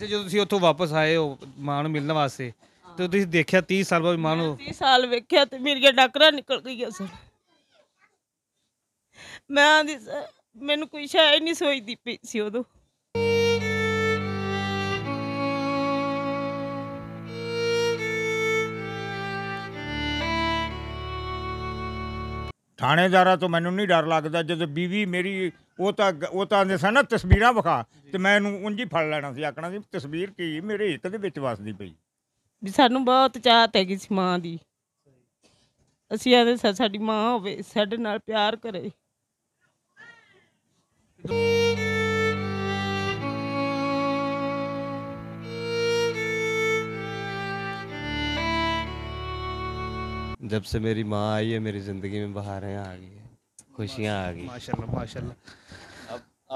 ਤੇ ਜਦੋਂ ਤੁਸੀਂ ਉੱਥੋਂ ਵਾਪਸ ਆਏ ਹੋ ਮਾਂ ਨੂੰ ਮਿਲਣ ਵਾਸਤੇ ਤੇ ਤੁਸੀਂ ਦੇਖਿਆ 30 ਸਾਲ ਬਾਅਦ ਮਾਂ ਨੂੰ 30 ਸਾਲ ਵੇਖਿਆ ਤੇ ਮੇਰੀਆਂ ਡਾਕਰਾ ਨਿਕਲ ਗਈਆਂ ਸਰ ਮੈਂ ਆਂਦੀ ਮੈਨੂੰ ਕੋਈ ਸ਼ਾਇ ਨਹੀਂ ਸੋਚਦੀ ਪਈ ਸੀ ਉਦੋਂ ਥਾਣੇਦਾਰਾ ਤੋਂ ਮੈਨੂੰ ਨਹੀਂ ਡਰ ਲੱਗਦਾ ਜਦੋਂ ਬੀਵੀ ਮੇਰੀ ਉਹ ਤਾਂ ਉਹ ਤਾਂ ਆਂਦੇ ਸਨ ਤਸਵੀਰਾਂ ਵਿਖਾ ਤੇ ਮੈਂ ਇਹਨੂੰ ਉਂਝ ਹੀ ਫੜ ਲੈਣਾ ਸੀ ਆਖਣਾ ਸੀ ਤਸਵੀਰ ਕੀ ਮੇਰੇ ਇੱਕ ਦੇ ਵਿੱਚ ਵਸਦੀ ਪਈ ਵੀ ਸਾਨੂੰ ਬਹੁਤ ਚਾਹਤ ਹੈਗੀ ਸੀ ਮਾਂ ਦੀ ਅਸੀਂ ਆਦੇ ਸਾਡੀ ਮਾਂ ਹੋਵੇ ਸਾਡੇ ਨਾਲ ਪਿਆਰ ਕਰੇ ਜਦ ਸੇ ਮੇਰੀ ਮਾਂ ਆਈ ਹੈ ਮੇਰੀ ਜ਼ਿੰਦਗੀ ਵਿੱਚ ਬਹਾਰਾਂ ਆ ਗਈ ਖੁਸ਼ੀਆਂ ਆ आ ਮਾਸ਼ਾਅੱਲਾ ਮਾਸ਼ਾਅੱਲਾ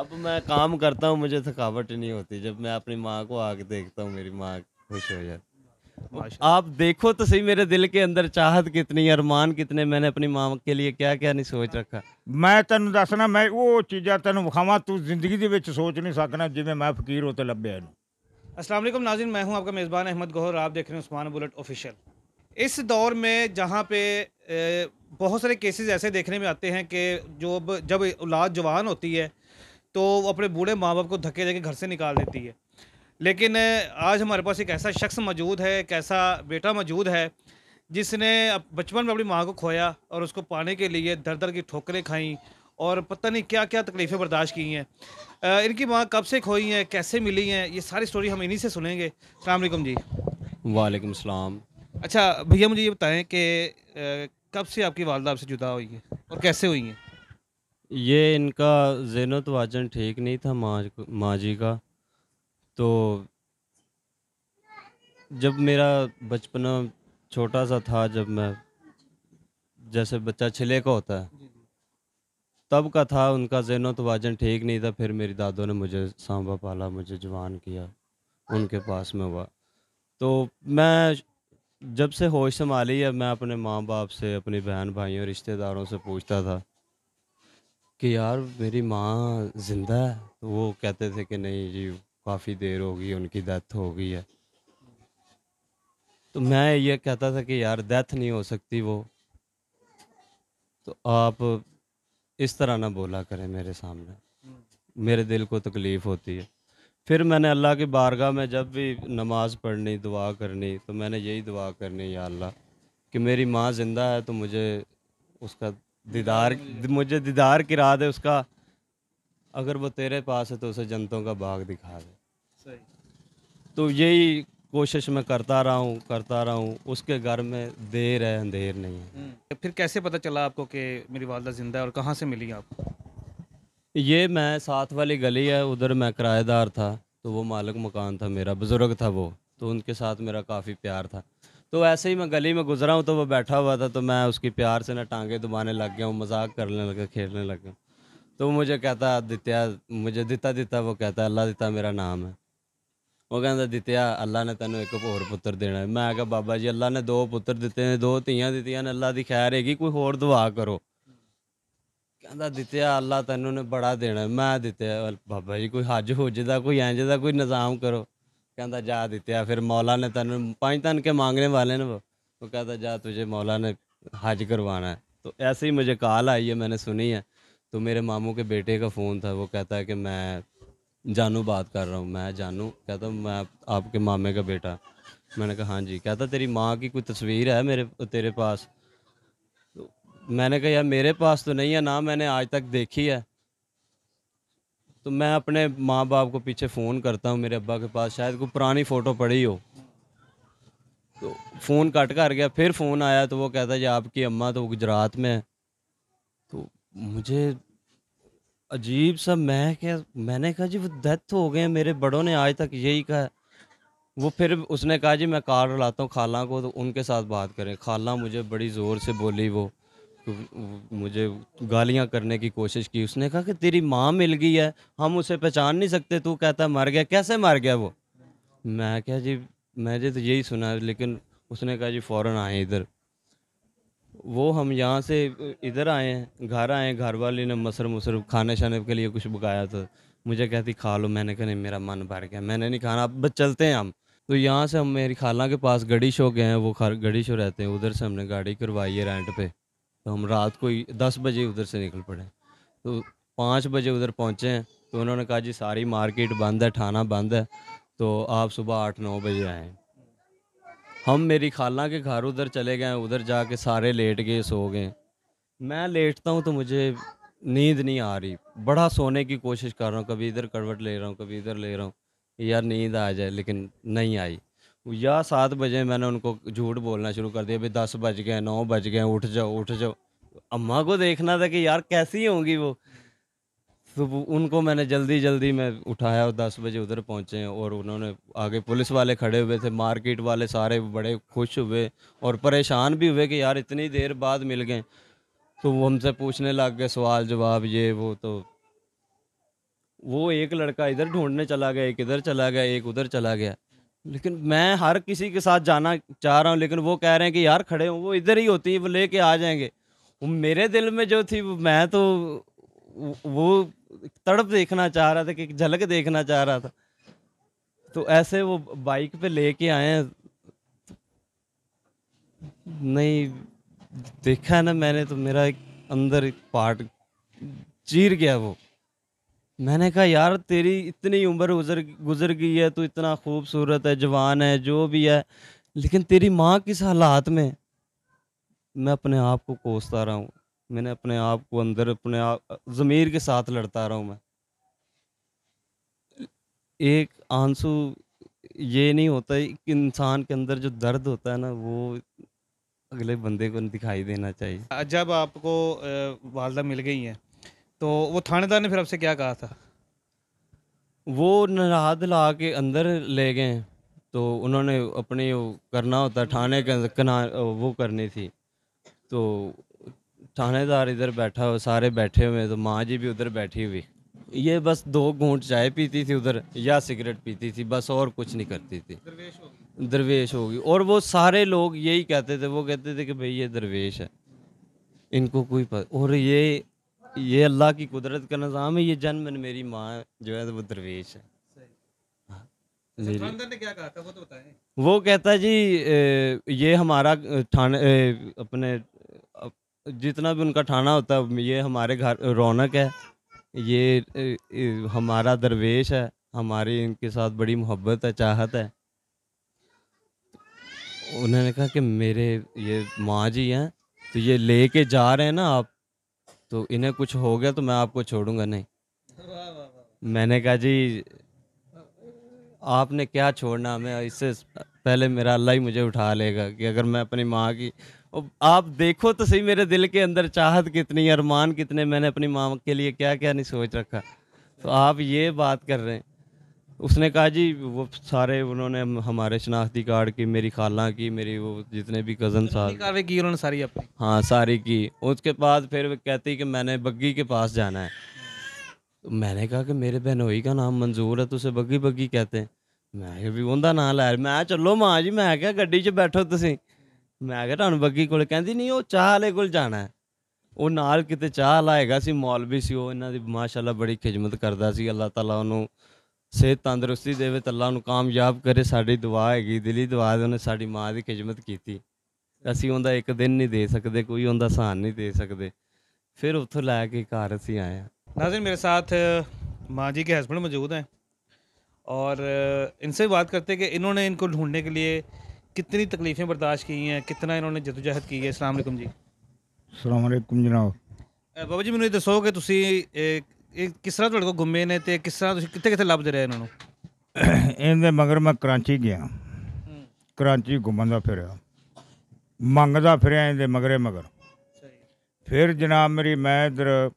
अब मैं काम करता हूँ मुझे थकावट नहीं होती जब मैं अपनी माँ को आगे देखता हूँ मेरी माँ खुश हो जाती आप देखो तो सही मेरे दिल के अंदर चाहत कितनी अरमान कितने मैंने अपनी माँ के लिए क्या क्या नहीं सोच रखा मैं तेन दसना मैं वो चीज़ा तेन ਵਿਖਾਵਾਂ तू जिंदगी ਦੇ ਵਿੱਚ ਸੋਚ ਨਹੀਂ ਸਕਣਾ ਜਿਵੇਂ ਮੈਂ ਫਕੀਰ ਹੋ ਤੇ नाजिन मैं हूँ आपका मेज़बान अहमद गौहर आप देख रहे हैं उस्मान बुलेट ऑफिशियल इस दौर में जहाँ पे बहुत सारे केसेस ऐसे देखने में आते हैं कि जो जब औलाद जवान होती है तो वो अपने बूढ़े माँ बाप को धक्के देकर घर से निकाल देती है लेकिन आज हमारे पास एक ऐसा शख्स मौजूद है एक ऐसा बेटा मौजूद है जिसने बचपन में अपनी माँ को खोया और उसको पाने के लिए दर दर की ठोकरें खाई और पता नहीं क्या क्या तकलीफ़ें बर्दाश्त की हैं इनकी माँ कब से खोई हैं कैसे मिली हैं ये सारी स्टोरी हम इन्हीं से सुनेंगे अलकुम जी वालेकुम सलाम अच्छा भैया मुझे ये बताएं कि कब से आपकी वालदा आपसे जुदा हुई है और कैसे हुई हैं ये इनका जहनो वाजन ठीक नहीं था माँ माँ जी का तो जब मेरा बचपना छोटा सा था जब मैं जैसे बच्चा छिले का होता है तब का था उनका तो वाजन ठीक नहीं था फिर मेरी दादो ने मुझे सांबा पाला मुझे जवान किया उनके पास में हुआ तो मैं जब से होश संभाली है मैं अपने माँ बाप से अपनी बहन भाइयों रिश्तेदारों से पूछता था कि यार मेरी माँ ज़िंदा है तो वो कहते थे कि नहीं जी काफ़ी देर होगी उनकी डेथ हो गई है तो मैं ये कहता था कि यार डेथ नहीं हो सकती वो तो आप इस तरह ना बोला करें मेरे सामने मेरे दिल को तकलीफ़ होती है फिर मैंने अल्लाह की बारगाह में जब भी नमाज़ पढ़नी दुआ करनी तो मैंने यही दुआ करनी या अल्लाह कि मेरी माँ ज़िंदा है तो मुझे उसका दीदार मुझे दीदार की रात है उसका अगर वो तेरे पास है तो उसे जनतों का बाग दिखा दे सही तो यही कोशिश मैं करता रहा हूँ करता रहा हूँ उसके घर में देर है अंधेर नहीं है हम्म। तो फिर कैसे पता चला आपको कि मेरी वालदा जिंदा है और कहाँ से मिली आप ये मैं साथ वाली गली है उधर मैं किराएदार था तो वो मालिक मकान था मेरा बुज़ुर्ग था वो तो उनके साथ मेरा काफ़ी प्यार था तो ऐसे ही मैं गली में गुजरा हूँ तो वो बैठा हुआ था तो मैं उसकी प्यार से ना टांगे दुबाने लग गया हूँ मजाक करने लगा खेलने लग गया तो मुझे कहता दित्या मुझे दिता दिता वो कहता अल्लाह दिता मेरा नाम है ਉਹ ਕਹਿੰਦਾ ਦਿੱਤਿਆ ਅੱਲਾ ਨੇ ਤੈਨੂੰ ਇੱਕ ਹੋਰ ਪੁੱਤਰ ਦੇਣਾ ਮੈਂ ਕਿਹਾ ਬਾਬਾ ਜੀ ਅੱਲਾ ਨੇ ਦੋ ਪੁੱਤਰ ਦਿੱਤੇ ਨੇ ਦੋ ਧੀਆਂ ਦਿੱਤੀਆਂ ਨੇ ਅੱਲਾ ਦੀ ਖੈਰ ਹੈਗੀ ਕੋਈ ਹੋਰ ਦੁਆ ਕਰੋ ਕਹਿੰਦਾ ਦਿੱਤਿਆ ਅੱਲਾ ਤੈਨੂੰ ਨੇ ਬੜਾ ਦੇਣਾ ਮੈਂ ਦਿੱਤਿਆ ਬਾਬਾ ਜੀ ਕੋਈ ਹੱਜ ਹੁਜ ਦਾ ਕੋਈ ਇੰਜ ਦਾ ਕੋਈ ਨਿਜ਼ਾਮ ਕਰੋ कहता जा दित्या फिर मौला ने तन पाँच तन के मांगने वाले ने वो वो कहता जा तुझे मौला ने हज करवाना है तो ऐसे ही मुझे कॉल आई है मैंने सुनी है तो मेरे मामू के बेटे का फ़ोन था वो कहता है कि मैं जानू बात कर रहा हूँ मैं जानू कहता हूँ मैं आपके मामे का बेटा मैंने कहा हाँ जी कहता तेरी माँ की कोई तस्वीर है मेरे तेरे पास तो मैंने कहा यार मेरे पास तो नहीं है ना मैंने आज तक देखी है तो मैं अपने माँ बाप को पीछे फ़ोन करता हूँ मेरे अब्बा के पास शायद कोई पुरानी फ़ोटो पड़ी हो तो फ़ोन कट कर गया फिर फ़ोन आया तो वो कहता जी आपकी अम्मा तो गुजरात में है तो मुझे अजीब सा मैं क्या मैंने कहा जी वो डेथ हो गए मेरे बड़ों ने आज तक यही कहा वो फिर उसने कहा जी मैं कार लाता हूँ खाला को तो उनके साथ बात करें खाला मुझे बड़ी ज़ोर से बोली वो मुझे गालियां करने की कोशिश की उसने कहा कि तेरी माँ मिल गई है हम उसे पहचान नहीं सकते तू कहता मर गया कैसे मर गया वो मैं क्या जी मैं जी तो यही सुना लेकिन उसने कहा जी फ़ौर आए इधर वो हम यहाँ से इधर आए हैं घर आए घर वाले ने मसर मुसर खाने शाने के लिए कुछ बुकाया था मुझे कहती खा लो मैंने कहा नहीं मेरा मन भर गया मैंने नहीं खाना अब बस चलते हैं हम तो यहाँ से हम मेरी खाला के पास गड़ी शो गए हैं वो गड़ी शो रहते हैं उधर से हमने गाड़ी करवाई है रेंट पर तो हम रात को दस बजे उधर से निकल पड़े तो पाँच बजे उधर पहुँचे हैं तो उन्होंने कहा जी सारी मार्केट बंद है थाना बंद है तो आप सुबह आठ नौ बजे आए हम मेरी खाला के घर उधर चले गए उधर जाके सारे लेट गए सो गए मैं लेटता हूँ तो मुझे नींद नहीं आ रही बड़ा सोने की कोशिश कर रहा हूँ कभी इधर करवट ले रहा हूँ कभी इधर ले रहा हूँ यार नींद आ जाए लेकिन नहीं आई या सात बजे मैंने उनको झूठ बोलना शुरू कर दिया भाई दस बज गए नौ बज गए उठ जाओ उठ जाओ अम्मा को देखना था कि यार कैसी होंगी वो तो उनको मैंने जल्दी जल्दी मैं उठाया और दस बजे उधर पहुँचे और उन्होंने आगे पुलिस वाले खड़े हुए थे मार्केट वाले सारे बड़े खुश हुए और परेशान भी हुए कि यार इतनी देर बाद मिल गए तो वो हमसे पूछने लग गए सवाल जवाब ये वो तो वो एक लड़का इधर ढूंढने चला गया एक इधर चला गया एक उधर चला गया लेकिन मैं हर किसी के साथ जाना चाह रहा हूँ लेकिन वो कह रहे हैं कि यार खड़े हो वो इधर ही होती है वो लेके आ जाएंगे वो मेरे दिल में जो थी वो मैं तो वो तड़प देखना चाह रहा था कि झलक देखना चाह रहा था तो ऐसे वो बाइक पे लेके आए नहीं देखा ना मैंने तो मेरा एक अंदर एक पार्ट चीर गया वो मैंने कहा यार तेरी इतनी उम्र गुजर गुजर गई है तू इतना खूबसूरत है जवान है जो भी है लेकिन तेरी माँ किस हालात में मैं अपने आप को कोसता रहा हूँ मैंने अपने आप को अंदर अपने आप ज़मीर के साथ लड़ता रहा हूँ मैं एक आंसू ये नहीं होता एक इंसान के अंदर जो दर्द होता है ना वो अगले बंदे को दिखाई देना चाहिए जब आपको वालदा मिल गई है तो वो थानेदार ने फिर आपसे क्या कहा था वो नहा दिला के अंदर ले गए तो उन्होंने अपने वो करना होता थाने अंदर वो करनी थी तो थानेदार इधर बैठा हो सारे बैठे हुए तो माँ जी भी उधर बैठी हुई ये बस दो घूंट चाय पीती थी उधर या सिगरेट पीती थी बस और कुछ नहीं करती थी दरवेश होगी दरवेश होगी और वो सारे लोग यही कहते थे वो कहते थे कि भाई ये दरवेश है इनको कोई पता और ये ये अल्लाह की कुदरत का निज़ाम है ये जन्म मेरी माँ जो है तो वो दरवेश है हाँ, अच्छा, ने क्या कहा था वो तो वो कहता जी ये हमारा थाने अपने जितना भी उनका थाना होता है ये हमारे घर रौनक है ये हमारा दरवेश है हमारी इनके साथ बड़ी मोहब्बत है चाहत है उन्होंने कहा कि मेरे ये माँ जी हैं तो ये लेके जा रहे हैं ना आप तो इन्हें कुछ हो गया तो मैं आपको छोड़ूंगा नहीं मैंने कहा जी आपने क्या छोड़ना मैं इससे पहले मेरा अल्लाह ही मुझे उठा लेगा कि अगर मैं अपनी माँ की आप देखो तो सही मेरे दिल के अंदर चाहत कितनी अरमान कितने मैंने अपनी माँ के लिए क्या क्या नहीं सोच रखा तो आप ये बात कर रहे हैं उसने कहा जी वो सारे उन्होंने हमारे शनाख्ती कार्ड की मेरी खाला की मेरी वो जितने भी कज़न कार्रवाई की उन्होंने सारी अपनी हाँ सारी की उसके बाद फिर कहती कि मैंने बग्गी के पास जाना है तो मैंने कहा कि मेरे बहनोई का नाम मंजूर है तो उसे बग्गी बग्गी कहते हैं मैं भी उनका नाम लै मैं चलो मां जी मैं क्या गड्डी च बैठो तुसी ਮੈਂ ਕਿਹਾ ਤੁਹਾਨੂੰ ਬੱਗੀ को ਕਹਿੰਦੀ ਨਹੀਂ ਉਹ ਚਾਹ ਵਾਲੇ ਕੋਲ ਜਾਣਾ ਉਹ ਨਾਲ ਕਿਤੇ ਚਾਹ ਲਾਏਗਾ ਸੀ ਮੌਲਵੀ ਸੀ ਉਹ ਇਹਨਾਂ ਦੀ ਮਾਸ਼ਾਅੱਲਾ ਬੜੀ ਖਿਦਮਤ ਕਰਦਾ सेहत ਤੰਦਰੁਸਤੀ दे ਤਾਂ कामयाब करे ਕਾਮਯਾਬ ਕਰੇ ਸਾਡੀ ਦੁਆ ਹੈਗੀ ਦਿਲੀ ਦੁਆ ਦੇ ਉਹਨੇ ਸਾਡੀ ਮਾਂ ਦੀ ਖਿਦਮਤ ਕੀਤੀ ਅਸੀਂ ਉਹਦਾ ਇੱਕ ਦਿਨ ਨਹੀਂ ਦੇ ਸਕਦੇ ਕੋਈ फिर उतों ला घर असी आए हैं मेरे साथ माँ जी के हस्बैंड मौजूद हैं और इनसे बात करते कि इन्होंने इनको ढूंढने के लिए कितनी तकलीफ़ें बर्दाश्त की हैं कितना इन्होंने जदोजहद की है अल्लाम जी अलैक्म जनाब बाबा जी मैं दसो कि ਇਹ ਕਿਸ ਤਰ੍ਹਾਂ ਤੁਹਾਡੇ ਕੋਲ ਗੁੰਮੇ ਨੇ ਤੇ ਕਿਸ ਤਰ੍ਹਾਂ ਤੁਸੀਂ ਕਿੱਥੇ ਕਿੱਥੇ ਲੱਭਦੇ ਰਹੇ ਇਹਨਾਂ ਨੂੰ ਇਹਦੇ ਮਗਰ ਮੈਂ ਕਰਾਂਚੀ ਗਿਆ ਕਰਾਂਚੀ ਘੁੰਮਦਾ ਫਿਰਿਆ ਮੰਗਦਾ ਫਿਰਿਆ ਇਹਦੇ ਮਗਰੇ ਮਗਰ ਫਿਰ ਜਨਾਬ ਮੇਰੀ ਮੈਂ ਇਧਰ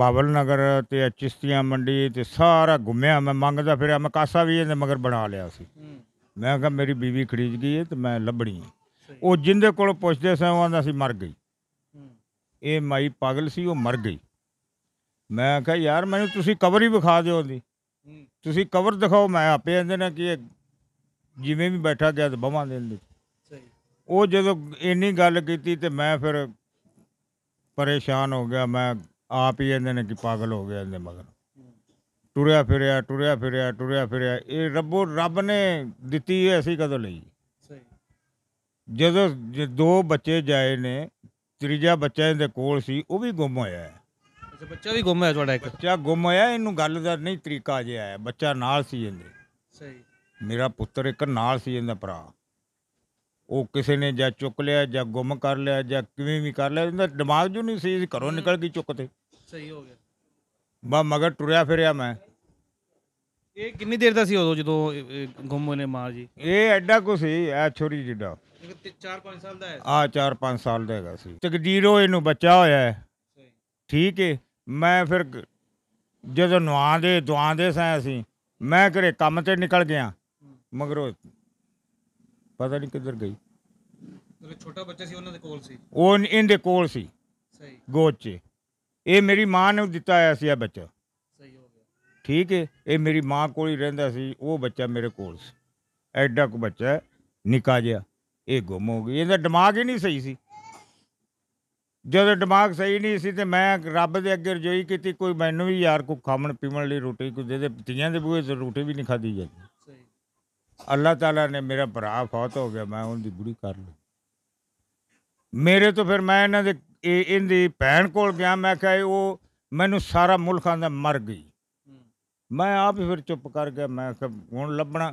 ਬਾਬਲ ਨਗਰ ਤੇ ਚਿਸ਼ਤੀਆਂ ਮੰਡੀ ਤੇ ਸਾਰਾ ਘੁੰਮਿਆ ਮੈਂ ਮੰਗਦਾ ਫਿਰਿਆ ਮੈਂ ਕਾਸਾ ਵੀ ਇਹਦੇ ਮਗਰ ਬਣਾ ਲਿਆ ਸੀ ਮੈਂ ਕਿਹਾ ਮੇਰੀ ਬੀਵੀ ਖਰੀਦ ਗਈ ਹੈ ਤੇ ਮੈਂ ਲੱਭਣੀ ਹੈ ਉਹ ਜਿੰਦੇ ਕੋਲ ਪੁੱਛਦੇ ਸਾਂ ਉਹ ਆਂਦਾ ਸੀ ਮਰ ਗਈ ਇਹ ਮਾਈ ਪਾਗਲ ਸੀ ਉਹ ਮਰ ਗਈ ਮੈਂ ਕਿਹਾ ਯਾਰ ਮੈਨੂੰ ਤੁਸੀਂ ਕਵਰ ਹੀ ਵਿਖਾ ਦਿਓ ਦੀ ਤੁਸੀਂ ਕਵਰ ਦਿਖਾਓ ਮੈਂ ਆਪੇ ਆਂਦੇ ਨੇ ਕਿ ਜਿਵੇਂ ਵੀ ਬੈਠਾ ਗਿਆ ਤੇ ਬਵਾਂ ਦੇ ਲਈ ਸਹੀ ਉਹ ਜਦੋਂ ਇੰਨੀ ਗੱਲ ਕੀਤੀ ਤੇ ਮੈਂ ਫਿਰ ਪਰੇਸ਼ਾਨ ਹੋ ਗਿਆ ਮੈਂ ਆਪ ਹੀ ਇਹਨਾਂ ਨੇ ਕਿ ਪਾਗਲ ਹੋ ਗਿਆ ਇਹਦੇ ਮਗਰ ਟੁਰਿਆ ਫਿਰਿਆ ਟੁਰਿਆ ਫਿਰਿਆ ਟੁਰਿਆ ਫਿਰਿਆ ਇਹ ਰੱਬੋ ਰੱਬ ਨੇ ਦਿੱਤੀ ਹੈ ਅਸੀਂ ਕਦੋਂ ਲਈ ਸਹੀ ਜਦੋਂ ਦੋ ਬੱਚੇ ਜਾਏ ਨੇ ਤੀਜਾ ਬੱਚਾ ਇਹਦੇ ਕੋਲ ਸੀ ਉਹ ਵੀ ਗੁੰਮ ਹੋਇਆ ਹੈ ਬੱਚਾ ਵੀ ਗੁੰਮ ਹੈ ਤੁਹਾਡਾ ਇੱਕ ਬੱਚਾ ਗੁੰਮ ਹੋਇਆ ਇਹਨੂੰ ਗੱਲ ਦਾ ਨਹੀਂ ਤਰੀਕਾ ਜਿਹਾ ਹੈ ਬੱਚਾ ਨਾਲ ਸੀ ਜਾਂਦੇ ਸਹੀ ਮੇਰਾ ਪੁੱਤਰ ਇੱਕ ਨਾਲ ਸੀ ਜਾਂਦਾ ਭਰਾ ਉਹ ਕਿਸੇ ਨੇ ਜਾਂ ਚੁੱਕ ਲਿਆ ਜਾਂ ਗੁੰਮ ਕਰ ਲਿਆ ਜਾਂ ਕਿਵੇਂ ਵੀ ਕਰ ਲਿਆ ਇਹਦਾ ਦਿਮਾਗ ਜੂ ਨਹੀਂ ਸੀ ਘਰੋਂ ਨਿਕਲ ਗਈ ਚੁੱਕ ਤੇ ਸਹੀ ਹੋ ਗਿਆ ਬਾ ਮਗਰ ਟੁਰਿਆ ਫਿਰਿਆ ਮੈਂ ਇਹ ਕਿੰਨੀ ਦੇਰ ਦਾ ਸੀ ਉਦੋਂ ਜਦੋਂ ਗੁੰਮ ਹੋਏ ਨੇ ਮਾਂ ਜੀ ਇਹ ਐਡਾ ਕੁ ਸੀ ਐ ਛੋਰੀ ਜਿੱਡਾ 4-5 ਸਾਲ ਦਾ ਹੈ ਆ 4-5 ਸਾਲ ਦਾ ਹੈਗਾ ਸੀ ਤਕਦੀਰੋ ਇਹਨੂੰ ਬੱਚਾ ਹੋਇਆ ਹੈ। ਸਹੀ ਠੀਕ ਹੈ ਮੈਂ ਫਿਰ ਜਦੋਂ ਨਵਾ ਦੇ ਦੁਆ ਦੇ ਸਾਂ ਅਸੀਂ ਮੈਂ ਘਰੇ ਕੰਮ ਤੇ ਨਿਕਲ ਗਿਆ ਮਗਰੋਂ ਪਤਾ ਨਹੀਂ ਕਿੱਧਰ ਗਈ ਛੋਟਾ ਬੱਚਾ ਸੀ ਉਹਨਾਂ ਦੇ ਕੋਲ ਸੀ ਉਹ ਇਹਦੇ ਕੋਲ ਸੀ ਸਹੀ ਗੋਚੇ ਇਹ ਮੇਰੀ ਮਾਂ ਨੇ ਦਿੱਤਾ ਆਇਆ ਸੀ ਇਹ ਬੱਚਾ ਸਹੀ ਹੋ ਗਿਆ ਠੀਕ ਹੈ ਇਹ ਮੇਰੀ ਮਾਂ ਕੋਲ ਹੀ ਰਹਿੰਦਾ ਸੀ ਉਹ ਬੱਚਾ ਮੇਰੇ ਕੋਲ ਸੀ ਐਡਾ ਕੁ ਬੱਚਾ ਨਿਕਾ ਜਿਆ ਇਹ ਗੁੰਮ ਹੋ ਗਈ ਇਹਦਾ ਦਿਮਾਗ ਹੀ ਨਹੀਂ ਸਹੀ ਸੀ ਜਦੋਂ ਦਿਮਾਗ ਸਹੀ ਨਹੀਂ ਸੀ ਤੇ ਮੈਂ ਰੱਬ ਦੇ ਅੱਗੇ ਰਜੋਈ ਕੀਤੀ ਕੋਈ ਮੈਨੂੰ ਵੀ ਯਾਰ ਕੋ ਖਾਣ ਪੀਣ ਲਈ ਰੋਟੀ ਕੋ ਦੇ ਦੇ ਧੀਆਂ ਦੇ ਬੂਏ ਤੇ ਰੋਟੀ ਵੀ ਨਹੀਂ ਖਾਦੀ ਜਾਂਦੀ ਸਹੀ ਅੱਲਾਹ ਤਾਲਾ ਨੇ ਮੇਰਾ ਭਰਾ ਫੌਤ ਹੋ ਗਿਆ ਮੈਂ ਉਹਦੀ ਬੁੜੀ ਕਰ ਲਈ ਮੇਰੇ ਤੋਂ ਫਿਰ ਮੈਂ ਇਹਨਾਂ ਦੇ ਇਹਦੀ ਭੈਣ ਕੋਲ ਗਿਆ ਮੈਂ ਕਿਹਾ ਉਹ ਮੈਨੂੰ ਸਾਰਾ ਮੁਲਕ ਆਂਦਾ ਮਰ ਗਈ ਮੈਂ ਆਪ ਹੀ ਫਿਰ ਚੁੱਪ ਕਰ ਗਿਆ ਮੈਂ ਕਿਹਾ ਹੁਣ ਲੱਭਣਾ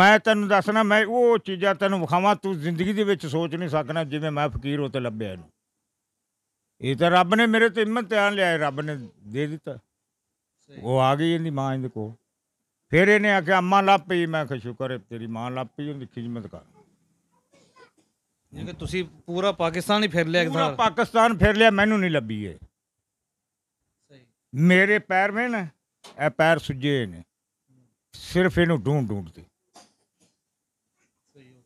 ਮੈਂ ਤੈਨੂੰ ਦੱਸਣਾ ਮੈਂ ਉਹ ਚੀਜ਼ਾਂ ਤੈਨੂੰ ਵਿਖਾਵਾਂ ਤੂੰ ਜ਼ਿੰਦਗੀ ਦੇ ਵਿੱਚ ਸੋਚ ਨਹੀਂ ਸਕਣਾ ਜਿਵੇਂ ਮੈਂ ਫਕੀਰ ਹੋ ਤੇ ਲੱਭਿਆ ਇਹਨੂੰ ਇਹ ਤਾਂ ਰੱਬ ਨੇ ਮੇਰੇ ਤੇ ਹਿੰਮਤ ਤੇ ਆਣ ਲਿਆ ਰੱਬ ਨੇ ਦੇ ਦਿੱਤਾ ਉਹ ਆ ਗਈ ਇਹਦੀ ਮਾਂ ਇਹਦੇ ਕੋਲ ਫਿਰ ਇਹਨੇ ਆਖਿਆ ਅੰਮਾ ਲੱਭ ਪਈ ਮੈਂ ਕਿ ਸ਼ੁਕਰ ਹੈ ਤੇਰੀ ਮਾਂ ਲੱਭ ਪਈ ਉਹਦੀ ਖਿਦਮਤ ਕਰ ਜਿਵੇਂ ਤੁਸੀਂ ਪੂਰਾ ਪਾਕਿਸਤਾਨ ਹੀ ਫਿਰ ਲਿਆ ਇੱਕ ਪੂਰਾ ਪਾਕਿਸਤਾਨ ਫਿਰ ਲਿਆ ਮੈਨੂੰ ਨਹੀਂ ਲੱਭੀ ਇਹ ਸਹੀ ਮੇਰੇ ਪੈਰ ਮੇ ਨਾ ਇਹ ਪੈਰ ਸੁੱਜੇ ਨੇ ਸਿਰਫ ਇਹਨੂੰ ਢੂੰਡ ਢੂੰਡਦੇ ਸਹੀ ਹੋ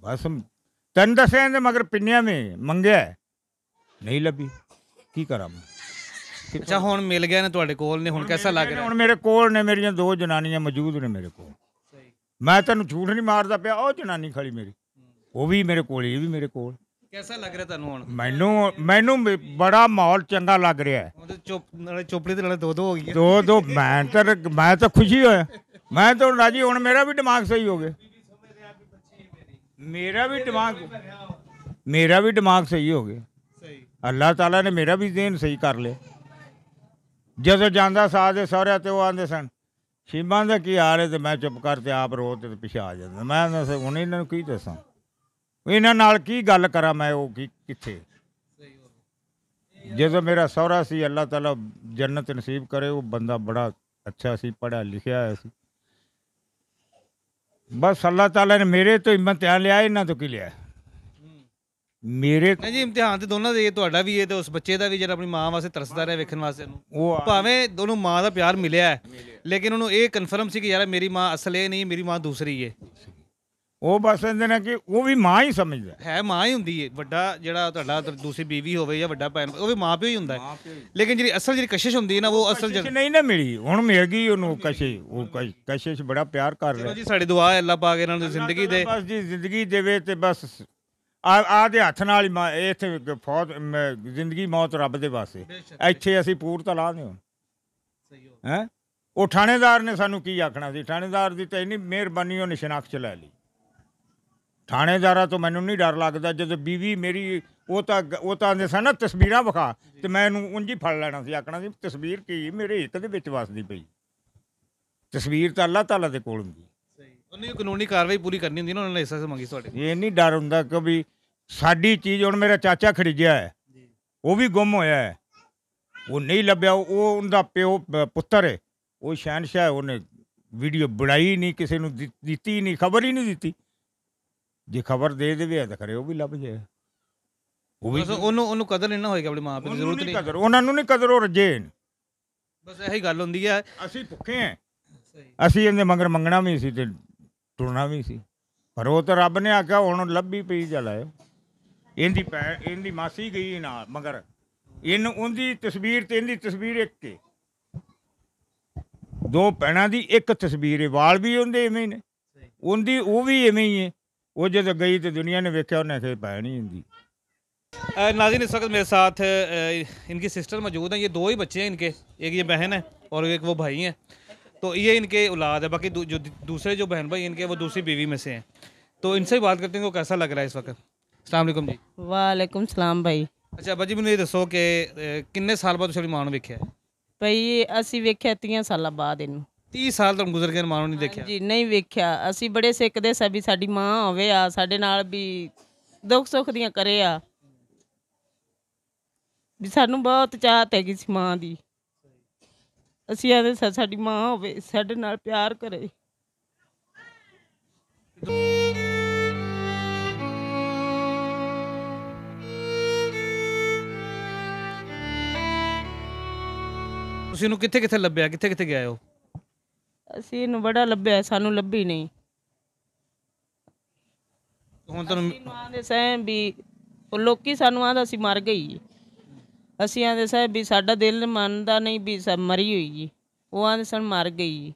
ਬਸ ਤੈਨੂੰ ਦੱਸਿਆ ਇਹਦੇ ਮਗਰ ਪਿੰਨਿਆਂ ਮੇ ਮੰਗਿਆ ਨਹੀਂ ਲੱਭੀ ਕੀ ਕਰਾਂ ਮੈਂ ਅੱਛਾ ਹੁਣ ਮਿਲ ਗਿਆ ਨੇ ਤੁਹਾਡੇ ਕੋਲ ਨੇ ਹੁਣ ਕਿਹਦਾ ਲੱਗ ਰਿਹਾ ਹੁਣ ਮੇਰੇ ਕੋਲ ਨੇ ਮੇਰੀਆਂ ਦੋ ਜਨਾਨੀਆਂ ਮੌਜੂਦ ਨੇ ਮੇਰੇ ਕੋਲ ਮੈਂ ਤੈਨੂੰ ਝੂਠ ਨਹੀਂ ਮਾਰਦਾ ਪਿਆ ਉਹ ਜਨਾਨੀ ਖੜੀ ਮੇਰੀ ਉਹ ਵੀ ਮੇਰੇ ਕੋਲ ਇਹ ਵੀ ਮੇਰੇ ਕੋਲ ਕਿਹਦਾ ਲੱਗ ਰਿਹਾ ਤੁਹਾਨੂੰ ਹੁਣ ਮੈਨੂੰ ਮੈਨੂੰ ਬੜਾ ਮਾਹੌਲ ਚੰਗਾ ਲੱਗ ਰਿਹਾ ਹੈ ਚੁੱਪ ਨਾਲੇ ਚੋਪੜੀ ਤੇ ਨਾਲੇ ਦੋ ਦੋ ਹੋ ਗਈਆਂ ਦੋ ਦੋ ਮੈਂ ਤਾਂ ਮੈਂ ਤਾਂ ਖੁਸ਼ੀ ਹੋਇਆ ਮੈਂ ਤਾਂ ਰਾਜੀ ਹੁਣ ਮੇਰਾ ਵੀ ਦਿਮਾਗ ਸਹੀ ਹੋ ਗਿਆ ਮੇਰਾ ਵੀ ਦਿਮਾਗ ਮੇਰਾ ਵੀ ਦਿਮਾਗ ਸਹੀ ਹੋ ਗਿਆ ਅੱਲਾਹ ਤਾਲਾ ਨੇ ਮੇਰਾ ਵੀ ਜ਼ੇਨ ਸਹੀ ਕਰ ਲਿਆ ਜਦੋਂ ਜਾਂਦਾ ਸਾਹ ਦੇ ਸਹੁਰਿਆਂ ਤੇ ਉਹ ਆਂਦੇ ਸਨ ਸ਼ੀਮਾਂ ਦਾ ਕੀ ਹਾਲ ਹੈ ਤੇ ਮੈਂ ਚੁੱਪ ਕਰ ਤੇ ਆਪ ਰੋ ਤੇ ਪਿਛਾ ਆ ਜਾਂਦਾ ਮੈਂ ਦੱਸ ਹੁਣ ਇਹਨਾਂ ਨੂੰ ਕੀ ਦੱਸਾਂ ਇਹਨਾਂ ਨਾਲ ਕੀ ਗੱਲ ਕਰਾਂ ਮੈਂ ਉਹ ਕੀ ਕਿੱਥੇ ਜਦੋਂ ਮੇਰਾ ਸਹੁਰਾ ਸੀ ਅੱਲਾਹ ਤਾਲਾ ਜੰਨਤ ਨਸੀਬ ਕਰੇ ਉਹ ਬੰਦਾ ਬੜਾ ਅੱਛਾ ਸੀ ਪੜਿਆ ਲਿਖਿਆ ਹੋਇਆ ਸੀ ਬਸ ਅੱਲਾਹ ਤਾਲਾ ਨੇ ਮੇਰੇ ਤੋਂ ਹਿੰਮਤ ਆ ਲਿਆ ਇਹਨਾਂ ਤੋਂ ਕੀ ਲਿਆ ਮੇਰੇ ਨਹੀਂ ਜੀ ਇਮਤਿਹਾਨ ਤੇ ਦੋਨਾਂ ਦੇ ਤੁਹਾਡਾ ਵੀ ਇਹ ਤੇ ਉਸ ਬੱਚੇ ਦਾ ਵੀ ਜਿਹੜਾ ਆਪਣੀ ਮਾਂ ਵਾਸਤੇ ਤਰਸਦਾ ਰਿਹਾ ਵੇਖਣ ਵਾਸਤੇ ਉਹ ਭਾਵੇਂ ਦੋਨੋਂ ਮਾਂ ਦਾ ਪਿਆਰ ਮਿਲਿਆ ਹੈ, ਲੇਕਿਨ ਉਹਨੂੰ ਇਹ ਕਨਫਰਮ ਸੀ ਕਿ ਯਾਰ ਮੇਰੀ ਮਾਂ ਅਸਲ ਇਹ ਨਹੀਂ ਮੇਰੀ ਮਾਂ ਦੂਸਰੀ ਹੈ ਉਹ ਬਸ ਇਹਦੇ ਨਾਲ ਕਿ ਉਹ ਵੀ ਮਾਂ ਹੀ ਸਮਝਦਾ ਹੈ ਮਾਂ ਹੀ ਹੁੰਦੀ ਹੈ ਵੱਡਾ ਜਿਹੜਾ ਤੁਹਾਡਾ ਦੂਸਰੀ ਬੀਵੀ ਹੋਵੇ ਜਾਂ ਵੱਡਾ ਭੈਣ ਉਹ ਵੀ ਮਾਂ ਪਿਓ ਹੀ ਹੁੰਦਾ ਹੈ ਲੇਕਿਨ ਜਿਹੜੀ ਅਸਲ ਜਿਹੜੀ ਕਸ਼ਿਸ਼ ਹੁੰਦੀ ਹੈ ਨਾ ਉਹ ਅਸਲ ਕਸ਼ਿਸ਼ ਜਗ- ਨਹੀਂ ਨਾ ਮਿਲੀ ਹੁਣ ਮਿਲ ਗਈ ਉਹਨੂੰ ਕਸ਼ਿਸ਼ ਉਹ ਕਸ਼ਿਸ਼ ਬੜਾ ਪਿਆਰ ਕਰ ਰਿਹਾ ਜੀ ਸਾਡੀ ਦੁਆ ਹੈ ਅੱਲਾ ਪਾਕ ਇਹਨਾਂ ਨੂੰ ਜ਼ਿੰਦਗੀ ਦੇ ਬਸ ਜੀ ਜ਼ਿੰਦਗੀ ਦੇਵੇ ਤੇ ਬਸ ਆ ਆ ਦੇ ਹੱਥ ਨਾਲ ਹੀ ਇੱਥੇ ਫੌਤ ਜ਼ਿੰਦਗੀ ਮੌਤ ਰੱਬ ਦੇ ਵਾਸਤੇ ਇੱਥੇ ਅਸੀਂ ਪੂਰ ਤਾਂ ਹਾਂ ਸਹੀ ਹੋ ਹੈ ਉਹ ਥਾਣੇਦਾਰ ਨੇ ਸਾਨੂੰ ਕੀ ਆਖਣਾ ਸੀ ਥਾਣੇਦਾਰ ਦੀ ਤਾਂ ਇਨੀ ਮਿਹਰਬਾਨੀ ਉਹ ਨਿਸ਼ਾਨਖ ਚ ਲੈ ਲਈ ਥਾਣੇਦਾਰਾ ਤੋਂ ਮੈਨੂੰ ਨਹੀਂ ਡਰ ਲੱਗਦਾ ਜਦੋਂ ਬੀਵੀ ਮੇਰੀ ਉਹ ਤਾਂ ਉਹ ਤਾਂ ਆਂਦੇ ਸਨ ਨਾ ਤਸਵੀਰਾਂ ਵਿਖਾ ਤੇ ਮੈਂ ਇਹਨੂੰ ਉਂਝ ਹੀ ਫੜ ਲੈਣਾ ਸੀ ਆਖਣਾ ਸੀ ਤਸਵੀਰ ਕੀ ਮੇਰੇ ਹਿੱਕ ਦੇ ਵਿੱਚ ਵਸਦੀ ਪਈ ਤਸਵੀਰ ਤਾਂ ਅੱਲਾਹ ਤਾਲਾ ਦੇ ਕੋਲ ਹੁੰਦੀ ਸਹੀ ਉਹਨੇ ਕਾਨੂੰਨੀ ਕਾਰਵਾਈ ਪੂਰੀ ਕਰਨੀ ਹੁੰਦੀ ਨਾ ਉਹਨਾਂ ਨੇ ਇਸ ਮੰਗੀ ਤੁਹਾਡੇ ਇਹ ਨਹੀਂ ਡਰ ਹੁੰਦਾ ਕਿ ਵੀ ਸਾਡੀ ਚੀਜ਼ ਹੁਣ ਮੇਰਾ ਚਾਚਾ ਖਰੀਦਿਆ ਹੈ ਉਹ ਵੀ ਗੁੰਮ ਹੋਇਆ ਹੈ ਉਹ ਨਹੀਂ ਲੱਭਿਆ ਉਹ ਉਹਦਾ ਪਿਓ ਪੁੱਤਰ ਹੈ ਉਹ ਸ਼ਹਿਨशाह ਉਹਨੇ ਵੀਡੀਓ ਬਣਾਈ ਨਹੀਂ ਕਿਸੇ ਨੂੰ ਦਿੱਤੀ ਨਹੀਂ ਖਬਰ ਹੀ ਨਹੀਂ ਦਿੱਤੀ ਜੇ ਖਬਰ ਦੇ ਦੇਵੇ ਤਾਂ ਖਰੇ ਉਹ ਵੀ ਲੱਭ ਜਾਏ ਉਹ ਵੀ ਉਹਨੂੰ ਉਹਨੂੰ ਕਦਰ ਨਹੀਂ ਨਾ ਹੋਏਗਾ ਆਪਣੇ ਮਾਂ ਦੀ ਜ਼ਰੂਰਤ ਨਹੀਂ ਕਦਰ ਉਹਨਾਂ ਨੂੰ ਨਹੀਂ ਕਦਰ ਉਹ ਰਜੇ ਬਸ ਇਹੀ ਗੱਲ ਹੁੰਦੀ ਹੈ ਅਸੀਂ ਭੁੱਖੇ ਹਾਂ ਅਸੀਂ ਇਹਦੇ ਮੰਗਰ ਮੰਗਣਾ ਵੀ ਸੀ ਤੇ ਟੁਰਨਾ ਵੀ ਸੀ ਪਰ ਉਹ ਤਾਂ ਰੱਬ ਨੇ ਆਖਿਆ ਹੁਣ ਲੱਭੀ ਪਈ ਜਲਾਇਓ ਇਹਦੀ ਪੈ ਇਹਦੀ ਮਾਸੀ ਗਈ ਨਾਲ ਮਗਰ ਇਹਨ ਉਹਦੀ ਤਸਵੀਰ ਤੇ ਇਹਦੀ ਤਸਵੀਰ ਇੱਕ ਕੇ ਦੋ ਪੈਣਾ ਦੀ ਇੱਕ ਤਸਵੀਰ ਹੈ ਵਾਲ ਵੀ ਉਹਦੇ ਐਵੇਂ ਨੇ ਉਹਦੀ ਉਹ ਵੀ ਐਵੇਂ ਹੀ ਹੈ ਉਹ ਜਦੋਂ ਗਈ ਤੇ ਦੁਨੀਆ ਨੇ ਵੇਖਿਆ ਉਹਨੇ ਕਿ ਪੈ ਨਹੀਂ ਹੁੰਦੀ नाजिन इस वक्त मेरे साथ इनकी सिस्टर मौजूद हैं ये दो ही बच्चे हैं इनके एक ये बहन है और एक वो भाई हैं तो ये इनके औलाद है बाकी दू, जो दूसरे जो बहन भाई इनके वो दूसरी बीवी में से हैं तो इनसे बात करते हैं वो कैसा लग रहा है इस वक्त ਅਸਲਾਮ ਵਾਲੇਕਮ ਜੀ ਵਾਲੇਕਮ ਸਲਾਮ ਭਾਈ ਅੱਛਾ ਬਾਜੀ ਮੈਨੂੰ ਇਹ ਦੱਸੋ ਕਿ ਕਿੰਨੇ ਸਾਲ ਬਾਅਦ ਤੁਸੀਂ ਆਪਣੀ ਮਾਂ ਨੂੰ ਵੇਖਿਆ ਭਾਈ ਅਸੀਂ ਵੇਖਿਆ ਤੀਆਂ ਸਾਲਾਂ ਬਾਅਦ ਇਹਨੂੰ 30 ਸਾਲ ਤੋਂ ਗੁਜ਼ਰ ਗਏ ਮਾਂ ਨੂੰ ਨਹੀਂ ਦੇਖਿਆ ਜੀ ਨਹੀਂ ਵੇਖਿਆ ਅਸੀਂ ਬੜੇ ਸਿੱਖਦੇ ਸਾਂ ਵੀ ਸਾਡੀ ਮਾਂ ਹੋਵੇ ਆ ਸਾਡੇ ਨਾਲ ਵੀ ਦੁੱਖ ਸੁੱਖ ਦੀਆਂ ਕਰੇ ਆ ਵੀ ਸਾਨੂੰ ਬਹੁਤ ਚਾਹਤ ਹੈ ਸੀ ਮਾਂ ਦੀ ਅਸੀਂ ਆਦੇ ਸਾਡੀ ਮਾਂ ਹੋਵੇ ਸਾਡੇ ਨਾਲ ਪਿਆਰ ਕਰੇ ਤੁਸੀਂ ਨੂੰ ਕਿੱਥੇ ਕਿੱਥੇ ਲੱਭਿਆ ਕਿੱਥੇ ਕਿੱਥੇ ਗਏ ਹੋ ਅਸੀਂ ਇਹਨੂੰ ਬੜਾ ਲੱਭਿਆ ਸਾਨੂੰ ਲੱਭੀ ਨਹੀਂ ਹੁਣ ਤੁਹਾਨੂੰ ਆਂਦੇ ਸਹਿ ਵੀ ਉਹ ਲੋਕੀ ਸਾਨੂੰ ਆਂਦਾ ਸੀ ਮਰ ਗਈ ਅਸੀਂ ਆਂਦੇ ਸਹਿ ਵੀ ਸਾਡਾ ਦਿਲ ਮੰਨਦਾ ਨਹੀਂ ਵੀ ਸਭ ਮਰੀ ਹੋਈ ਜੀ ਉਹ ਆਂਦੇ ਸਨ ਮਰ ਗਈ ਜੀ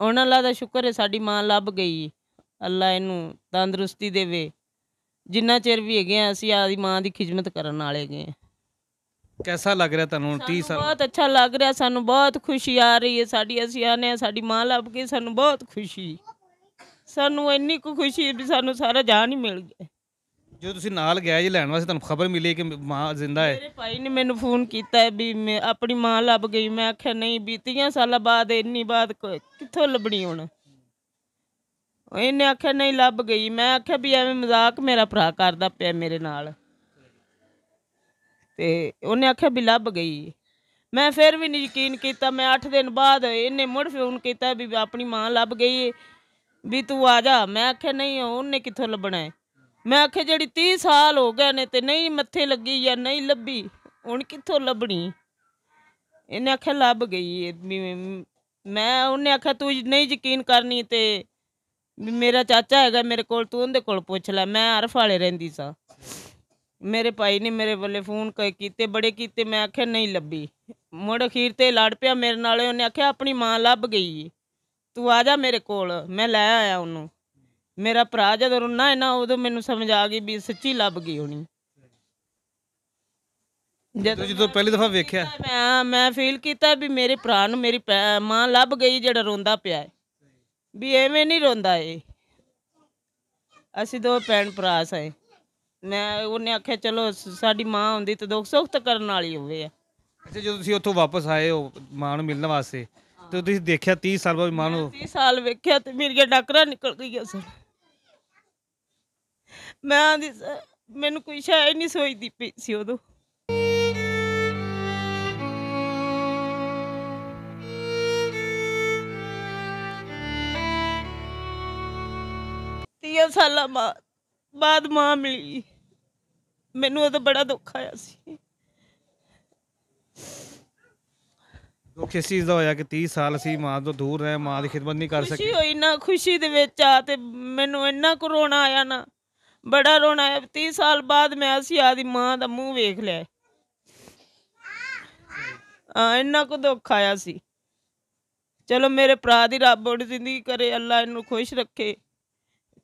ਉਹਨਾਂ ਅੱਲਾ ਦਾ ਸ਼ੁਕਰ ਹੈ ਸਾਡੀ ਮਾਂ ਲੱਭ ਗਈ ਅੱਲਾ ਇਹਨੂੰ ਤੰਦਰੁਸਤੀ ਦੇਵੇ ਜਿੰਨਾ ਚਿਰ ਵੀ ਹੈਗੇ ਆ ਅਸੀਂ ਆਦੀ ਮਾਂ ਦੀ ਖਿਦਮਤ ਕਰਨ ਵਾਲੇ ਗਏ ਆ ਕੈਸਾ ਲੱਗ ਰਿਹਾ ਤੁਹਾਨੂੰ 30 ਸਾਲ ਬਹੁਤ ਅੱਛਾ ਲੱਗ ਰਿਹਾ ਸਾਨੂੰ ਬਹੁਤ ਖੁਸ਼ੀ ਆ ਰਹੀ ਹੈ ਸਾਡੀ ਅਸੀਂ ਆਨੇ ਆ ਸਾਡੀ ਮਾਂ ਲੱਭ ਕੇ ਸਾਨੂੰ ਬਹੁਤ ਖੁਸ਼ੀ ਸਾਨੂੰ ਇੰਨੀ ਕੁ ਖੁਸ਼ੀ ਵੀ ਸਾਨੂੰ ਸਾਰਾ ਜਾਨ ਹੀ ਮਿਲ ਗਿਆ ਜੋ ਤੁਸੀਂ ਨਾਲ ਗਏ ਜੀ ਲੈਣ ਵਾਸਤੇ ਤੁਹਾਨੂੰ ਖਬਰ ਮਿਲੀ ਕਿ ਮਾਂ ਜ਼ਿੰਦਾ ਹੈ ਮੇਰੇ ਭਾਈ ਨੇ ਮੈਨੂੰ ਫੋਨ ਕੀਤਾ ਵੀ ਮੈਂ ਆਪਣੀ ਮਾਂ ਲੱਭ ਗਈ ਮੈਂ ਆਖਿਆ ਨਹੀਂ ਬੀਤੀਆਂ ਸਾਲਾਂ ਬਾਅਦ ਇੰਨੀ ਬਾਤ ਕਿੱਥੋਂ ਲੱਭਣੀ ਹੁਣ ਇਹਨੇ ਆਖਿਆ ਨਹੀਂ ਲੱਭ ਗਈ ਮੈਂ ਆਖਿਆ ਵੀ ਐਵੇਂ ਮਜ਼ਾਕ ਮੇਰਾ ਭਰਾ ਕਰਦਾ ਪਿਆ ਮੇਰੇ ਨਾਲ ਤੇ ਉਹਨੇ ਆਖਿਆ ਵੀ ਲੱਭ ਗਈ ਮੈਂ ਫਿਰ ਵੀ ਨਹੀਂ ਯਕੀਨ ਕੀਤਾ ਮੈਂ 8 ਦਿਨ ਬਾਅਦ ਇਹਨੇ ਮੁੜ ਫੋਨ ਕੀਤਾ ਵੀ ਆਪਣੀ ਮਾਂ ਲੱਭ ਗਈ ਵੀ ਤੂੰ ਆ ਜਾ ਮੈਂ ਆਖਿਆ ਨਹੀਂ ਉਹਨੇ ਕਿੱਥੋਂ ਲੱਭਣਾ ਮੈਂ ਆਖਿਆ ਜਿਹੜੀ 30 ਸਾਲ ਹੋ ਗਏ ਨੇ ਤੇ ਨਹੀਂ ਮੱਥੇ ਲੱਗੀ ਜਾਂ ਨਹੀਂ ਲੱਭੀ ਹੁਣ ਕਿੱਥੋਂ ਲੱਭਣੀ ਇਹਨੇ ਆਖਿਆ ਲੱਭ ਗਈ ਮੈਂ- ਮੈਂ ਉਹਨੇ ਆਖਿਆ ਤੂੰ ਨਹੀਂ ਯਕੀਨ ਕਰਨੀ ਤੇ ਵੀ ਮੇਰਾ ਚਾਚਾ ਹੈਗਾ ਮੇਰੇ ਕੋਲ ਤੂੰ ਉਹਦੇ ਕੋਲ ਪੁੱਛ ਲੈ ਮੈਂ ਹਰਫ ਵਾਲੇ ਰਹਿੰਦੀ ਸਾਂ ਮੇਰੇ ਭਾਈ ਨੇ ਮੇਰੇ ਵੱਲੇ ਫੋਨ ਕੀਤੇ ਬੜੇ ਕੀਤੇ ਮੈਂ ਆਖਿਆ ਨਹੀਂ ਲੱਭੀ ਮੁੜ ਅਖੀਰ ਤੇ ਲੜ ਪਿਆ ਮੇਰੇ ਨਾਲ ਉਹਨੇ ਆਖਿਆ ਆਪਣੀ ਮਾਂ ਲੱਭ ਗਈ ਤੂੰ ਆ ਜਾ ਮੇਰੇ ਕੋਲ ਮੈਂ ਲੈ ਆਇਆ ਉਹਨੂੰ ਮੇਰਾ ਭਰਾ ਜਦੋਂ ਰੁੰਨਾ ਹੈ ਨਾ ਉਦੋਂ ਮੈਨੂੰ ਸਮਝ ਆ ਗਈ ਵੀ ਸੱਚੀ ਲੱਭ ਗਈ ਹੋਣੀ ਜਦੋਂ ਜਦੋਂ ਪਹਿਲੀ ਦਫਾ ਵੇਖਿਆ ਮੈਂ ਮੈਂ ਫੀਲ ਕੀਤਾ ਵੀ ਮੇਰੇ ਭਰਾ ਨੂੰ ਮੇਰੀ ਮਾਂ ਲੱਭ ਗਈ ਜਿਹੜਾ ਰੋਂਦਾ ਪਿਆ ਹੈ ਵੀ ਐਵੇਂ ਨਹੀਂ ਰੋਂਦਾ ਏ ਅਸੀਂ ਦੋ ਭੈਣ ਭਰਾ ਸਾਂ ਮੈਂ ਉਹਨੇ ਆਖਿਆ ਚਲੋ ਸਾਡੀ ਮਾਂ ਹੁੰਦੀ ਤੇ ਦੁੱਖ ਸੁੱਖ ਤਾਂ ਕਰਨ ਵਾਲੀ ਹੋਵੇ ਆ ਅੱਛਾ ਜਦੋਂ ਤੁਸੀਂ ਉੱਥੋਂ ਵਾਪਸ ਆਏ ਹੋ ਮਾਂ ਨੂੰ ਮਿਲਣ ਵਾਸਤੇ ਤੇ ਤੁਸੀਂ ਦੇਖਿਆ 30 ਸਾਲ ਬਾਅਦ ਮਾਂ ਨੂੰ 30 ਸਾਲ ਵੇਖਿਆ ਤੇ ਮੇਰੀਆਂ ਡਾਕਰਾ ਨਿਕਲ ਗਈਆਂ ਸਰ ਮੈਂ ਆਂਦੀ ਮੈਨੂੰ ਕੋਈ ਸ਼ਾਇ ਨਹੀਂ ਸੋਚਦੀ ਪਈ ਸੀ ਉਦੋਂ ਸਾਲਾ ਸਾਲਾਂ ਬਾਅਦ ਮਾਂ ਮਿਲੀ ਮੈਨੂੰ ਉਹਦਾ ਬੜਾ ਦੁੱਖ ਆਇਆ ਸੀ ਦੁੱਖੇ ਇਸ ਦਾ ਹੋਇਆ ਕਿ 30 ਸਾਲ ਅਸੀਂ ਮਾਂ ਤੋਂ ਦੂਰ ਰਹੇ ਮਾਂ ਦੀ ਖਿਦਮਤ ਨਹੀਂ ਕਰ ਖੁਸ਼ੀ ਹੋਈ ਨਾ ਖੁਸ਼ੀ ਦੇ ਵਿੱਚ ਆ ਤੇ ਮੈਨੂੰ ਇੰਨਾ ਕਰੋਨਾ ਆਇਆ ਨਾ ਬੜਾ ਰੋਣਾ ਆਇਆ 30 ਸਾਲ ਬਾਅਦ ਮੈਂ ਅਸੀਂ ਆਦੀ ਮਾਂ ਦਾ ਮੂੰਹ ਵੇਖ ਲਿਆ ਆ ਇੰਨਾ ਕੁ ਦੁੱਖ ਆਇਆ ਸੀ ਚਲੋ ਮੇਰੇ ਭਰਾ ਦੀ ਰੱਬ ਉਹਦੀ ਜ਼ਿੰਦਗੀ ਕਰੇ ਅੱਲਾ ਇਹਨੂੰ ਖੁਸ਼ ਰੱਖੇ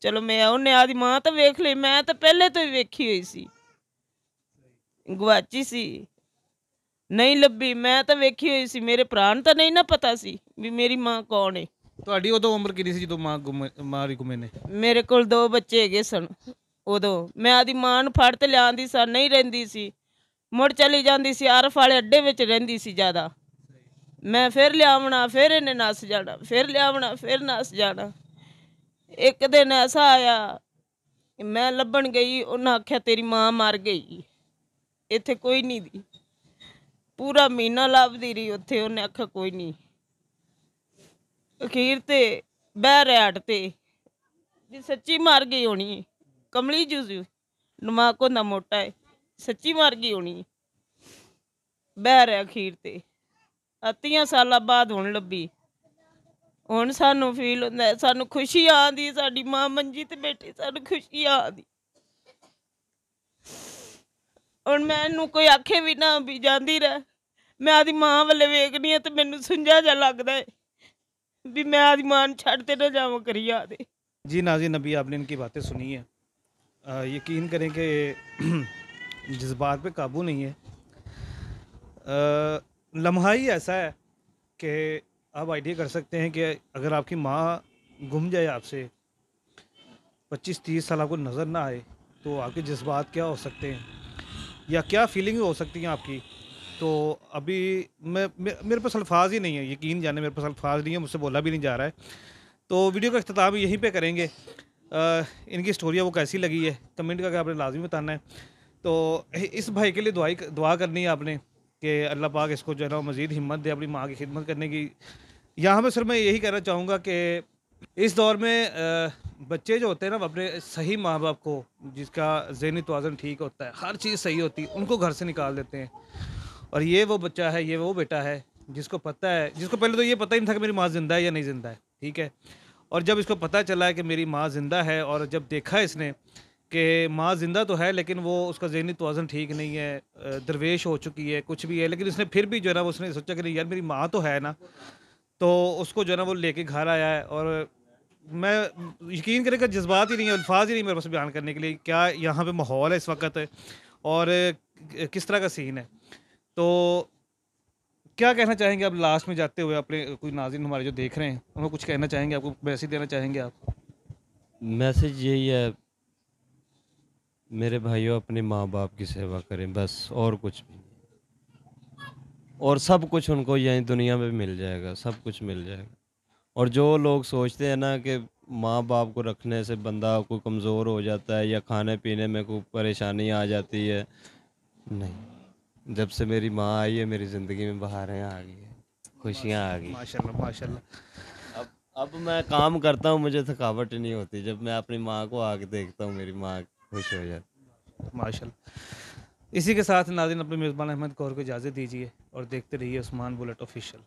ਚਲੋ ਮੈਂ ਉਹਨੇ ਆਦੀ ਮਾਂ ਤਾਂ ਵੇਖ ਲਈ ਮੈਂ ਤਾਂ ਪਹਿਲੇ ਤੋਂ ਹੀ ਵੇਖੀ ਹੋਈ ਸੀ ਗਵਾਚੀ ਸੀ ਨਹੀਂ ਲੱਭੀ ਮੈਂ ਤਾਂ ਵੇਖੀ ਹੋਈ ਸੀ ਮੇਰੇ ਪ੍ਰਾਣ ਤਾਂ ਨਹੀਂ ਨਾ ਪਤਾ ਸੀ ਵੀ ਮੇਰੀ ਮਾਂ ਕੌਣ ਏ ਤੁਹਾਡੀ ਉਦੋਂ ਉਮਰ ਕਿੰਨੀ ਸੀ ਜਦੋਂ ਮਾਂ ਮਾਰੀ ਗੁੰਮੇ ਨੇ ਮੇਰੇ ਕੋਲ ਦੋ ਬੱਚੇ ਹੈਗੇ ਸਨ ਉਦੋਂ ਮੈਂ ਆਦੀ ਮਾਂ ਨੂੰ ਫੜ ਤੇ ਲਿਆਂਦੀ ਸਾਂ ਨਹੀਂ ਰਹਿੰਦੀ ਸੀ ਮੁੜ ਚਲੀ ਜਾਂਦੀ ਸੀ ਆਰਫ ਵਾਲੇ ਅੱਡੇ ਵਿੱਚ ਰਹਿੰਦੀ ਸੀ ਜ਼ਿਆਦਾ ਮੈਂ ਫਿਰ ਲਿਆਵਣਾ ਫਿਰ ਇਹਨੇ ਨਸ ਜਾਣਾ ਫਿਰ ਲਿਆਵਣਾ ਫਿਰ ਨਸ ਜਾਣਾ ਇੱਕ ਦਿਨ ਐਸਾ ਆਇਆ ਮੈਂ ਲੱਭਣ ਗਈ ਉਹਨਾਂ ਆਖਿਆ ਤੇਰੀ ਮਾਂ ਮਰ ਗਈ ਇੱਥੇ ਕੋਈ ਨਹੀਂ ਦੀ ਪੂਰਾ ਮਹੀਨਾ ਲੱਭਦੀ ਰਹੀ ਉੱਥੇ ਉਹਨੇ ਆਖਿਆ ਕੋਈ ਨਹੀਂ ਅਖੀਰ ਤੇ ਬਹਿ ਰਿਆਟ ਤੇ ਜੀ ਸੱਚੀ ਮਰ ਗਈ ਹੋਣੀ ਕਮਲੀ ਕਮਲੀ ਜੂਜੂ ਨਮਾ ਕੋ ਨਾ ਮੋਟਾ ਹੈ ਸੱਚੀ ਮਰ ਗਈ ਹੋਣੀ ਹੈ। ਬਹਿ ਰਿਆ ਅਖੀਰ ਤੇ ਅਤੀਆਂ ਸਾਲਾਂ ਬਾਅਦ ਹੁਣ ਲੱਭੀ ਹੁਣ ਸਾਨੂੰ ਫੀਲ ਹੁੰਦਾ ਸਾਨੂੰ ਖੁਸ਼ੀ ਆਂਦੀ ਸਾਡੀ ਮਾਂ ਮੰਜੀ ਤੇ ਬੈਠੀ ਸਾਨੂੰ ਖੁਸ਼ੀ ਆਂਦੀ ਹੁਣ मैं कोई आखे भी ना भी जाती रह मैं आदि ਮਾਂ वाले वेखनी हाँ तो मैं ਸੁੰਝਾ ਜਾ लगता है भी मैं आदि मान छड़ ना जाव करी आदि जी नाजिन नबी आपने इनकी बातें सुनी है आ, यकीन करें कि जज्बात पर काबू नहीं है लम्हा ही ऐसा है कि आप आइडिया कर सकते हैं कि अगर आपकी माँ गुम जाए आपसे 25-30 साल आपको नज़र ना आए तो आपके जज्बात क्या हो सकते हैं या क्या फीलिंग हो सकती हैं आपकी तो अभी मैं मेरे पास अल्फाज ही नहीं है यकीन जाने मेरे पास अल्फाज नहीं है मुझसे बोला भी नहीं जा रहा है तो वीडियो का अख्ताब यहीं पर करेंगे आ, इनकी स्टोरी वो कैसी लगी है कमेंट करके आपने लाजमी बताना है तो इस भाई के लिए दुआई दुआ करनी है आपने कि अल्लाह पाक इसको जो है ना मज़ीद हिम्मत दे अपनी माँ की खिदमत करने की यहाँ पर सर मैं यही कहना चाहूँगा कि इस दौर में आ, बच्चे जो होते हैं ना अपने सही माँ बाप को जिसका जहनी तोज़न ठीक होता है हर चीज़ सही होती है उनको घर से निकाल देते हैं और ये वो बच्चा है ये वो बेटा है जिसको पता है जिसको पहले तो ये पता ही नहीं था कि मेरी माँ ज़िंदा है या नहीं ज़िंदा है ठीक है और जब इसको पता चला है कि मेरी माँ ज़िंदा है और जब देखा इसने कि माँ ज़िंदा तो है लेकिन वो उसका जहनी तोज़न ठीक नहीं है दरवेश हो चुकी है कुछ भी है लेकिन उसने फिर भी जो है ना उसने सोचा कि नहीं यार मेरी माँ तो है ना तो उसको जो है ना वो लेके घर आया है और मैं यकीन करें कि जज्बात ही नहीं है अल्फाज ही नहीं मेरे पास बयान करने के लिए क्या यहाँ पे माहौल है इस वक्त और किस तरह का सीन है तो क्या कहना चाहेंगे आप लास्ट में जाते हुए अपने कोई नाजिन हमारे जो देख रहे हैं उन्हें कुछ कहना चाहेंगे आपको मैसेज देना चाहेंगे आप मैसेज यही है मेरे भाइयों अपने माँ बाप की सेवा करें बस और कुछ भी और सब कुछ उनको यहीं दुनिया में मिल जाएगा सब कुछ मिल जाएगा और जो लोग सोचते हैं ना कि माँ बाप को रखने से बंदा को कमज़ोर हो जाता है या खाने पीने में कोई परेशानी आ जाती है नहीं जब से मेरी माँ आई है मेरी ज़िंदगी में बहारें आ गई है खुशियाँ आ गई माशाल्लाह माशाल्लाह अब अब मैं काम करता हूँ मुझे थकावट नहीं होती जब मैं अपनी माँ को आके देखता हूँ मेरी माँ खुश हो जाती माशाल्लाह इसी के साथ नादिन अपने मेज़बान अहमद कौर को इजाज़त दीजिए और देखते रहिए उस्मान बुलेट ऑफिशियल